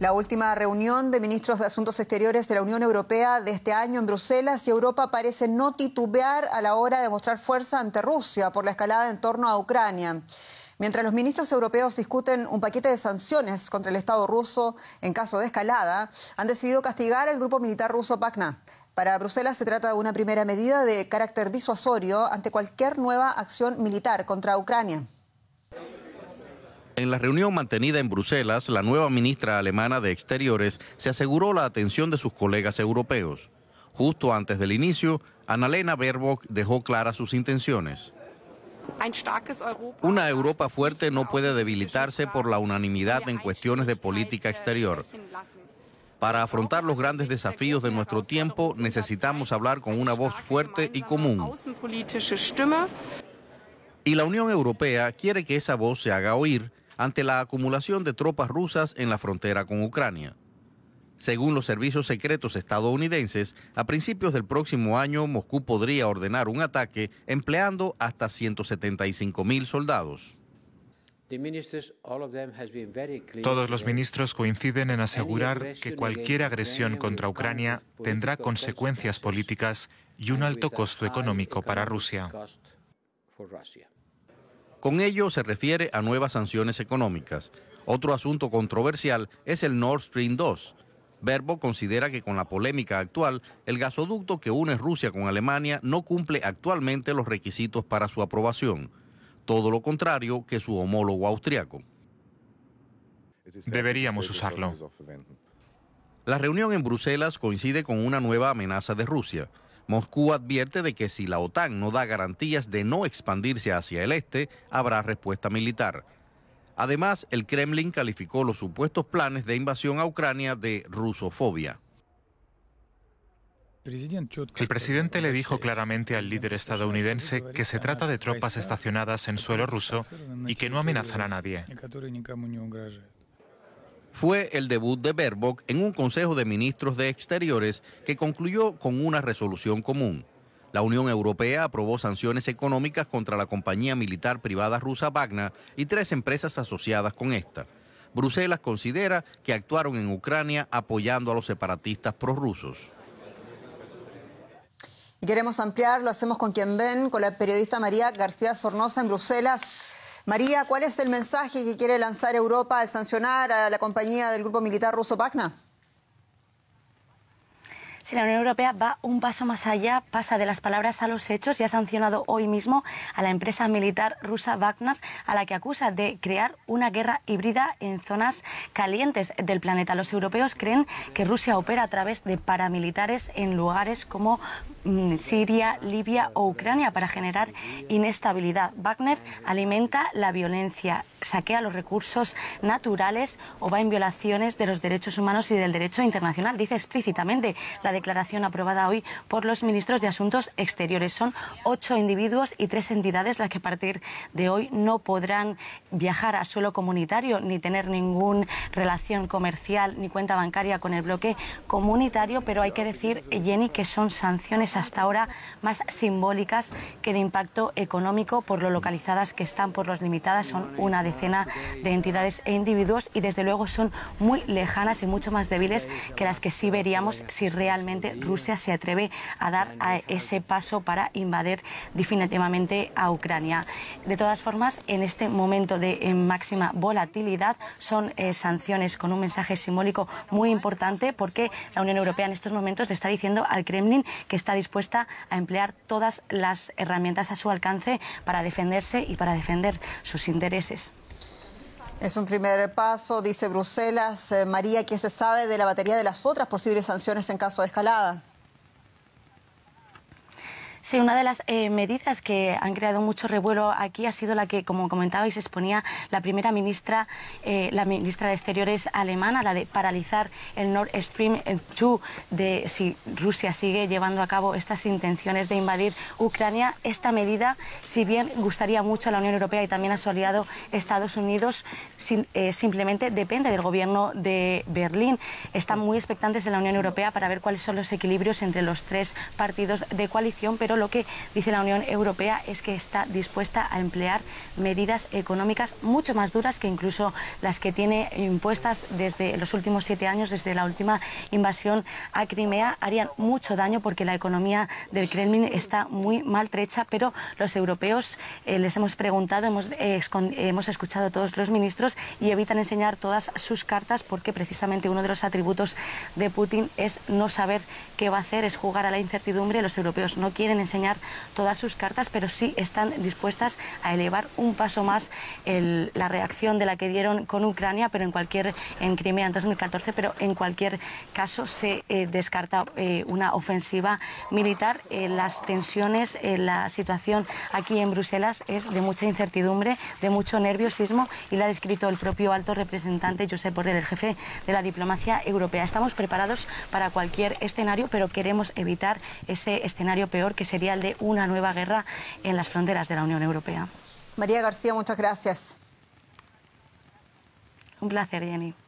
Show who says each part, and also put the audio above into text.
Speaker 1: La última reunión de ministros de Asuntos Exteriores de la Unión Europea de este año en Bruselas y Europa parece no titubear a la hora de mostrar fuerza ante Rusia por la escalada en torno a Ucrania. Mientras los ministros europeos discuten un paquete de sanciones contra el Estado ruso en caso de escalada, han decidido castigar al grupo militar ruso PACNA. Para Bruselas se trata de una primera medida de carácter disuasorio ante cualquier nueva acción militar contra Ucrania.
Speaker 2: En la reunión mantenida en Bruselas, la nueva ministra alemana de Exteriores se aseguró la atención de sus colegas europeos. Justo antes del inicio, Annalena Baerbock dejó claras sus intenciones. Una Europa fuerte no puede debilitarse por la unanimidad en cuestiones de política exterior. Para afrontar los grandes desafíos de nuestro tiempo necesitamos hablar con una voz fuerte y común. Y la Unión Europea quiere que esa voz se haga oír ante la acumulación de tropas rusas en la frontera con Ucrania. Según los servicios secretos estadounidenses, a principios del próximo año Moscú podría ordenar un ataque empleando hasta 175 soldados. Todos los ministros coinciden en asegurar que cualquier agresión contra Ucrania tendrá consecuencias políticas y un alto costo económico para Rusia. Con ello se refiere a nuevas sanciones económicas. Otro asunto controversial es el Nord Stream 2. Verbo considera que con la polémica actual, el gasoducto que une Rusia con Alemania no cumple actualmente los requisitos para su aprobación, todo lo contrario que su homólogo austriaco. Deberíamos usarlo. La reunión en Bruselas coincide con una nueva amenaza de Rusia. Moscú advierte de que si la OTAN no da garantías de no expandirse hacia el este, habrá respuesta militar. Además, el Kremlin calificó los supuestos planes de invasión a Ucrania de rusofobia. El presidente le dijo claramente al líder estadounidense que se trata de tropas estacionadas en suelo ruso y que no amenazan a nadie fue el debut de Baerbock en un Consejo de Ministros de Exteriores que concluyó con una resolución común. La Unión Europea aprobó sanciones económicas contra la compañía militar privada rusa Wagner y tres empresas asociadas con esta. Bruselas considera que actuaron en Ucrania apoyando a los separatistas prorrusos.
Speaker 1: Y queremos ampliar, lo hacemos con quien ven, con la periodista María García Sornosa en Bruselas. María, ¿cuál es el mensaje que quiere lanzar Europa al sancionar a la compañía del grupo militar ruso Wagner? la
Speaker 3: Unión Europea va un paso más allá, pasa de las palabras a los hechos y ha sancionado hoy mismo a la empresa militar rusa Wagner, a la que acusa de crear una guerra híbrida en zonas calientes del planeta. Los europeos creen que Rusia opera a través de paramilitares en lugares como mm, Siria, Libia o Ucrania para generar inestabilidad. Wagner alimenta la violencia, saquea los recursos naturales o va en violaciones de los derechos humanos y del derecho internacional. Dice explícitamente la declaración aprobada hoy por los ministros de Asuntos Exteriores. Son ocho individuos y tres entidades las que a partir de hoy no podrán viajar a suelo comunitario ni tener ninguna relación comercial ni cuenta bancaria con el bloque comunitario, pero hay que decir, Jenny, que son sanciones hasta ahora más simbólicas que de impacto económico por lo localizadas que están, por los limitadas. Son una decena de entidades e individuos y desde luego son muy lejanas y mucho más débiles que las que sí veríamos si realmente Rusia se atreve a dar ese paso para invadir definitivamente a Ucrania. De todas formas, en este momento de eh, máxima volatilidad son eh, sanciones con un mensaje simbólico muy importante porque la Unión Europea en estos momentos le está diciendo al Kremlin que está dispuesta a emplear todas las herramientas a su alcance para defenderse y para defender sus intereses.
Speaker 1: Es un primer paso, dice Bruselas. Eh, María, ¿qué se sabe de la batería de las otras posibles sanciones en caso de escalada?
Speaker 3: Sí, una de las eh, medidas que han creado mucho revuelo aquí ha sido la que, como comentaba y se exponía la primera ministra, eh, la ministra de Exteriores alemana, la de paralizar el Nord Stream 2, de si Rusia sigue llevando a cabo estas intenciones de invadir Ucrania. Esta medida, si bien gustaría mucho a la Unión Europea y también a su aliado Estados Unidos, eh, simplemente depende del gobierno de Berlín. Están muy expectantes en la Unión Europea para ver cuáles son los equilibrios entre los tres partidos de coalición, pero lo que dice la Unión Europea es que está dispuesta a emplear medidas económicas mucho más duras que incluso las que tiene impuestas desde los últimos siete años, desde la última invasión a Crimea. Harían mucho daño porque la economía del Kremlin está muy maltrecha, pero los europeos eh, les hemos preguntado, hemos, eh, hemos escuchado a todos los ministros y evitan enseñar todas sus cartas porque precisamente uno de los atributos de Putin es no saber qué va a hacer, es jugar a la incertidumbre. Los europeos no quieren enseñar todas sus cartas, pero sí están dispuestas a elevar un paso más la reacción de la que dieron con Ucrania, pero en cualquier, en Crimea en 2014, pero en cualquier caso se eh, descarta eh, una ofensiva militar. Eh, las tensiones, la situación aquí en Bruselas es de mucha incertidumbre, de mucho nerviosismo y la ha descrito el propio alto representante Josep Borrell, el jefe de la diplomacia europea. Estamos preparados para cualquier escenario, pero queremos evitar ese escenario peor que se de una nueva guerra en las fronteras de la Unión Europea.
Speaker 1: María García, muchas gracias.
Speaker 3: Un placer, Jenny.